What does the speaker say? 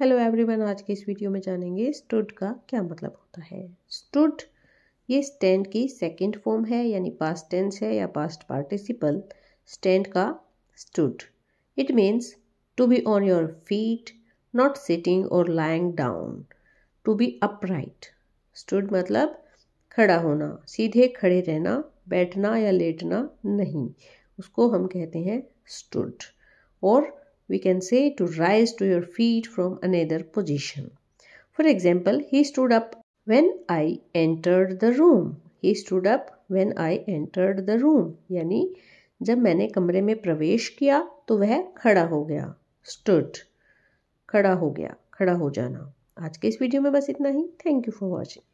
Hello everyone आज के इस वीडियो में जानेंगे स्टूड का क्या मतलब होता है स्टूड ये स्टैंड की सेकंड फॉर्म है यानी पास्ट टेंस है या पास्ट पार्टिसिपल स्टैंड का stood it means to be on your feet not sitting और lying down to be upright stood मतलब खड़ा होना सीधे खड़े रहना बैठना या लेटना नहीं उसको हम कहते हैं स्टूड और we can say to rise to your feet from another position. For example, he stood up when I entered the room. He stood up when I entered the room. यानी जब मैंने कमरे में प्रवेश किया तो वह खड़ा हो गया Stood. खड़ा हो गया खड़ा हो जाना आज के इस वीडियो में बस इतना ही थैंक यू फॉर वॉचिंग